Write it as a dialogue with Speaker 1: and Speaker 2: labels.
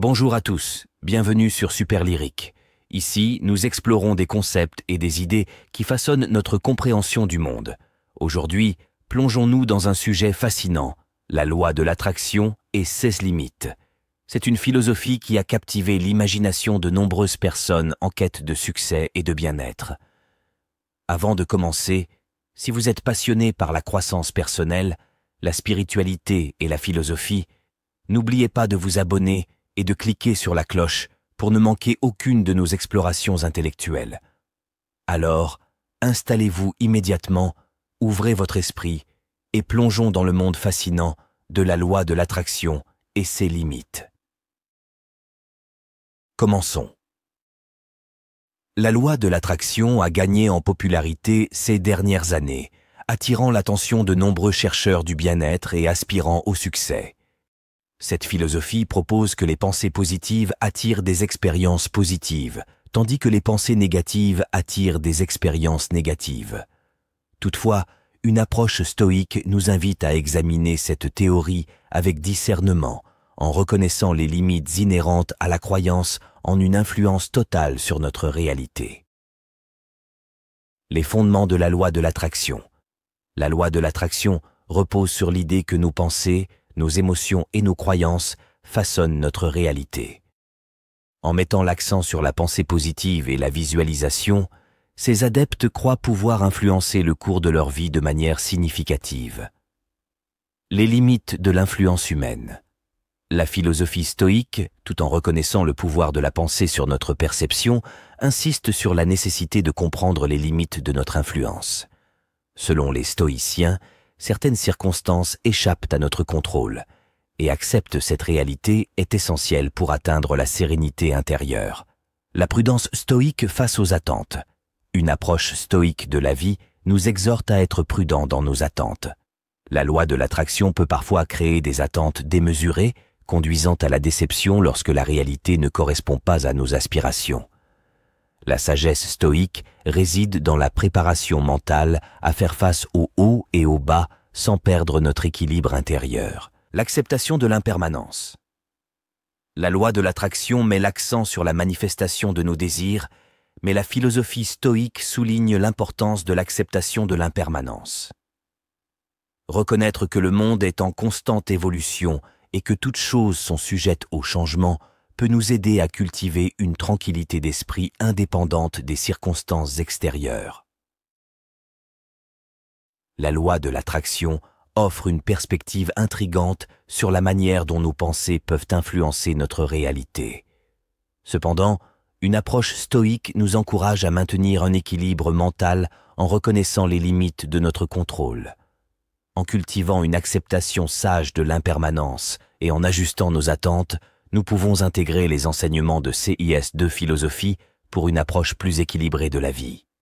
Speaker 1: Bonjour à tous, bienvenue sur Super Lyrique. Ici, nous explorons des concepts et des idées qui façonnent notre compréhension du monde. Aujourd'hui, plongeons-nous dans un sujet fascinant, la loi de l'attraction et ses limites. C'est une philosophie qui a captivé l'imagination de nombreuses personnes en quête de succès et de bien-être. Avant de commencer, si vous êtes passionné par la croissance personnelle, la spiritualité et la philosophie, n'oubliez pas de vous abonner et de cliquer sur la cloche pour ne manquer aucune de nos explorations intellectuelles. Alors, installez-vous immédiatement, ouvrez votre esprit et plongeons dans le monde fascinant de la loi de l'attraction et ses limites. Commençons. La loi de l'attraction a gagné en popularité ces dernières années, attirant l'attention de nombreux chercheurs du bien-être et aspirant au succès. Cette philosophie propose que les pensées positives attirent des expériences positives, tandis que les pensées négatives attirent des expériences négatives. Toutefois, une approche stoïque nous invite à examiner cette théorie avec discernement, en reconnaissant les limites inhérentes à la croyance en une influence totale sur notre réalité. Les fondements de la loi de l'attraction. La loi de l'attraction repose sur l'idée que nos pensées, nos émotions et nos croyances façonnent notre réalité. En mettant l'accent sur la pensée positive et la visualisation, ces adeptes croient pouvoir influencer le cours de leur vie de manière significative. Les limites de l'influence humaine. La philosophie stoïque, tout en reconnaissant le pouvoir de la pensée sur notre perception, insiste sur la nécessité de comprendre les limites de notre influence. Selon les stoïciens, certaines circonstances échappent à notre contrôle, et accepter cette réalité est essentielle pour atteindre la sérénité intérieure. La prudence stoïque face aux attentes. Une approche stoïque de la vie nous exhorte à être prudents dans nos attentes. La loi de l'attraction peut parfois créer des attentes démesurées, conduisant à la déception lorsque la réalité ne correspond pas à nos aspirations. La sagesse stoïque réside dans la préparation mentale à faire face au haut et au bas sans perdre notre équilibre intérieur. L'acceptation de l'impermanence. La loi de l'attraction met l'accent sur la manifestation de nos désirs, mais la philosophie stoïque souligne l'importance de l'acceptation de l'impermanence. Reconnaître que le monde est en constante évolution et que toutes choses sont sujettes au changement peut nous aider à cultiver une tranquillité d'esprit indépendante des circonstances extérieures. La loi de l'attraction offre une perspective intrigante sur la manière dont nos pensées peuvent influencer notre réalité. Cependant, une approche stoïque nous encourage à maintenir un équilibre mental en reconnaissant les limites de notre contrôle, en cultivant une acceptation sage de l'impermanence et en ajustant nos attentes, nous pouvons intégrer les enseignements de CIS 2 philosophie pour une approche plus équilibrée de la vie.